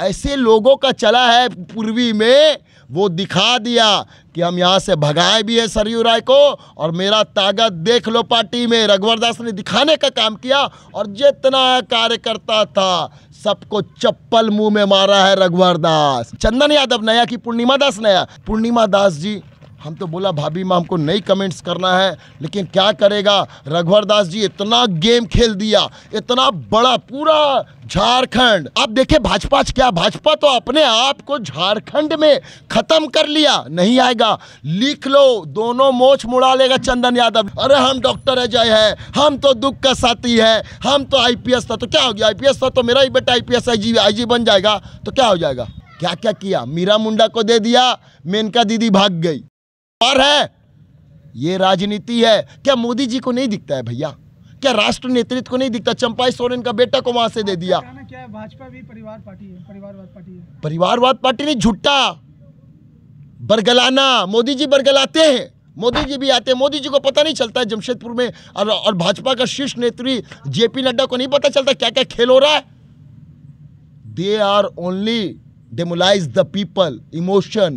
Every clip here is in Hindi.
ऐसे लोगों का चला है पूर्वी में वो दिखा दिया कि हम यहाँ से भगाए भी है सरयू राय को और मेरा ताकत देख लो पार्टी में रघुवर दास ने दिखाने का काम किया और जितना कार्यकर्ता था सबको चप्पल मुंह में मारा है रघुवर दास चंदन यादव नया कि पूर्णिमा दास नया पूर्णिमा दास जी हम तो बोला भाभी माँ हमको नई कमेंट्स करना है लेकिन क्या करेगा रघुवर दास जी इतना गेम खेल दिया इतना बड़ा पूरा झारखंड आप देखे भाजपा क्या भाजपा तो अपने आप को झारखंड में खत्म कर लिया नहीं आएगा लिख लो दोनों मोच मुड़ा लेगा चंदन यादव अरे हम डॉक्टर अजय है हम तो दुख का साथी है हम तो आईपीएस था तो क्या हो गया आईपीएस था तो मेरा ही बेटा आईपीएस आईजी आईजी बन जाएगा तो क्या हो जाएगा क्या क्या किया मीरा मुंडा को दे दिया मेनका दीदी भाग गई और है ये राजनीति है क्या मोदी जी को नहीं दिखता है भैया क्या राष्ट्र नेतृत्व को नहीं दिखता चंपाई सोरेन का बेटा को वहां से दे दिया क्या भाजपा भी परिवार पार्टी है परिवारवाद पार्टी है परिवारवाद पार्टी नहीं झुट्टा बरगलाना मोदी जी बरगलाते हैं मोदी जी भी आते हैं मोदी जी को पता नहीं चलता है जमशेदपुर में और, और भाजपा का शीर्ष नेत्री जेपी नड्डा को नहीं पता चलता क्या क्या खेल हो रहा है they are only demolise the people emotion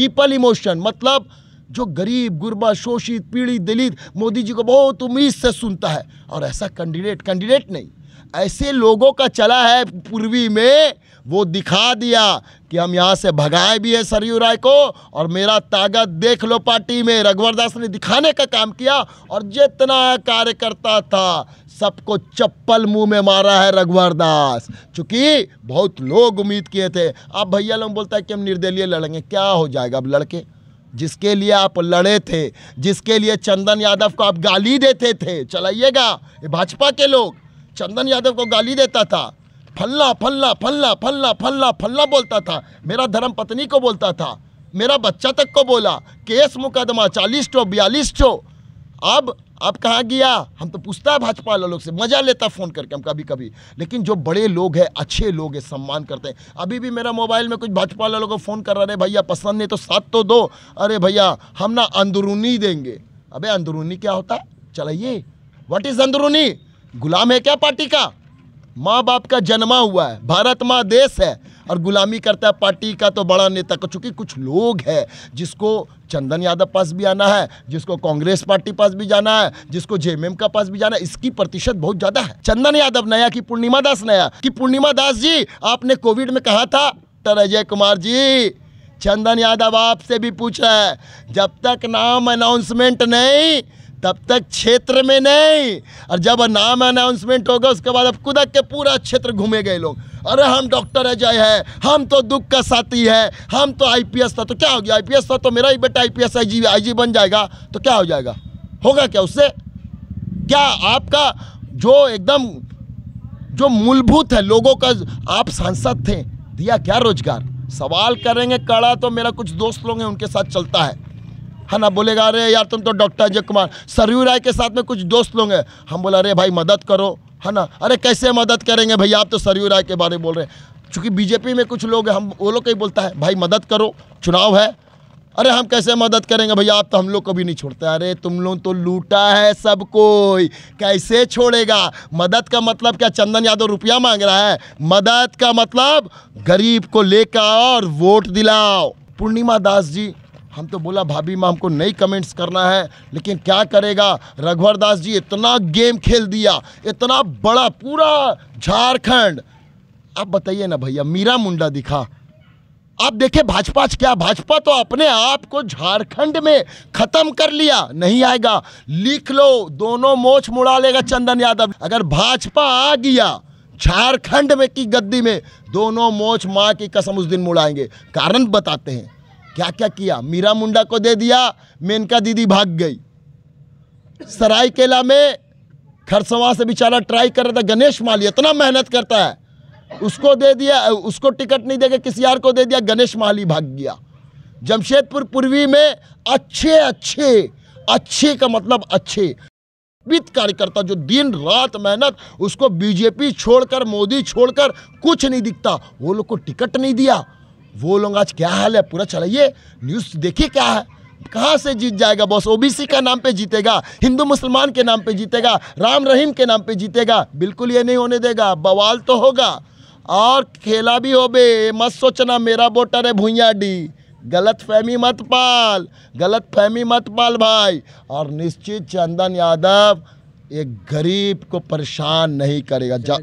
people emotion मतलब जो गरीब गुरबा शोषित पीड़ित दलित मोदी जी को बहुत उम्मीद से सुनता है और ऐसा कैंडिडेट कैंडिडेट नहीं ऐसे लोगों का चला है पूर्वी में वो दिखा दिया कि हम यहाँ से भगाए भी है सरयू राय को और मेरा ताकत देख लो पार्टी में रघुवर दास ने दिखाने का काम किया और जितना कार्यकर्ता था सबको चप्पल मुंह में मारा है रघुवर दास चूंकि बहुत लोग उम्मीद किए थे अब भैया लोग बोलता है कि हम निर्दलीय लड़ेंगे क्या हो जाएगा अब लड़के जिसके लिए आप लड़े थे जिसके लिए चंदन यादव को आप गाली देते थे चलाइएगा ये भाजपा के लोग चंदन यादव को गाली देता था फल्ला फल्ला फल्ला फल्ला फल्ला फल्ला बोलता था मेरा धर्म पत्नी को बोलता था मेरा बच्चा तक को बोला केस मुकदमा चालीस टो बयालीस टो अब आप कहाँ गया हम तो पूछता है भाजपा वाले लोग से मज़ा लेता फ़ोन करके हम कभी कभी लेकिन जो बड़े लोग हैं अच्छे लोग हैं सम्मान करते हैं अभी भी मेरा मोबाइल में कुछ भाजपा वाले लोग को फ़ोन कर रहा भैया पसंद नहीं तो साथ तो दो अरे भैया हम ना अंदरूनी देंगे अबे अंदरूनी क्या होता है चलाइए वट इज़ अंदरूनी गुलाम है क्या पार्टी का माँ बाप का जन्मा हुआ है भारत माँ देश है और गुलामी करता है पार्टी का तो बड़ा नेता चूंकि कुछ लोग हैं जिसको चंदन यादव पास भी आना है जिसको कांग्रेस पार्टी पास भी जाना है जिसको जेएमएम का पास भी जाना है इसकी प्रतिशत बहुत ज़्यादा है चंदन यादव नया कि पूर्णिमा दास नया कि पूर्णिमा दास जी आपने कोविड में कहा था तो अजय कुमार जी चंदन यादव आपसे भी पूछ रहा है जब तक नाम अनाउंसमेंट नहीं तब तक क्षेत्र में नहीं और जब नाम अनाउंसमेंट होगा उसके बाद अब कुदक के पूरा क्षेत्र घूमे गए लोग अरे हम डॉक्टर अजय है हम तो दुख का साथी है हम तो आईपीएस था तो क्या हो गया आईपीएस था तो मेरा ही बेटा आईपीएस आईजी आईजी बन जाएगा तो क्या हो जाएगा होगा क्या उससे क्या आपका जो एकदम जो मूलभूत है लोगों का आप सांसद थे दिया क्या रोजगार सवाल करेंगे कड़ा तो मेरा कुछ दोस्त लोग हैं उनके साथ चलता है है ना बोलेगा अरे यार तुम तो डॉक्टर अजय कुमार सरयू राय के साथ में कुछ दोस्त लोग हैं हम बोला अरे भाई मदद करो है ना अरे कैसे मदद करेंगे भैया आप तो सरयू राय के बारे में बोल रहे हैं चूँकि बीजेपी में कुछ लोग हम वो लोग कहीं बोलता है भाई मदद करो चुनाव है अरे हम कैसे मदद करेंगे भैया आप तो हम लोग को भी नहीं छोड़ते अरे तुम लोग तो लूटा है सब कोई कैसे छोड़ेगा मदद का मतलब क्या चंदन यादव रुपया मांग रहा है मदद का मतलब गरीब को लेकर और वोट दिलाओ पूर्णिमा दास जी हम तो बोला भाभी माँ हमको नई कमेंट्स करना है लेकिन क्या करेगा रघुवर दास जी इतना गेम खेल दिया इतना बड़ा पूरा झारखंड आप बताइए ना भैया मीरा मुंडा दिखा आप देखे भाजपा क्या भाजपा तो अपने आप को झारखंड में खत्म कर लिया नहीं आएगा लिख लो दोनों मोच मुड़ा लेगा चंदन यादव अगर भाजपा आ गया झारखंड में की गद्दी में दोनों मोच माँ की कसम उस दिन मुड़ाएंगे कारण बताते हैं क्या क्या किया मीरा मुंडा को दे दिया मेनका दीदी भाग गई सरायकेला में खरसवा से बेचारा ट्राई कर रहा था गणेश माली इतना मेहनत करता है उसको दे दिया उसको टिकट नहीं देगा किसी यार को दे दिया गणेश माली भाग गया जमशेदपुर पूर्वी में अच्छे अच्छे अच्छे का मतलब अच्छे कार्यकर्ता जो दिन रात मेहनत उसको बीजेपी छोड़कर मोदी छोड़कर कुछ नहीं दिखता वो लोग को टिकट नहीं दिया वो लोग आज क्या हाल है पूरा चलाइए न्यूज़ तो देखिए क्या है कहाँ से जीत जाएगा बॉस ओबीसी का नाम पे जीतेगा हिंदू मुसलमान के नाम पे जीतेगा राम रहीम के नाम पे जीतेगा बिल्कुल ये नहीं होने देगा बवाल तो होगा और खेला भी हो बे मत सोचना मेरा वोटर है भूया डी गलत फहमी मत पाल गलत फहमी मत पाल भाई और निश्चित चंदन यादव एक गरीब को परेशान नहीं करेगा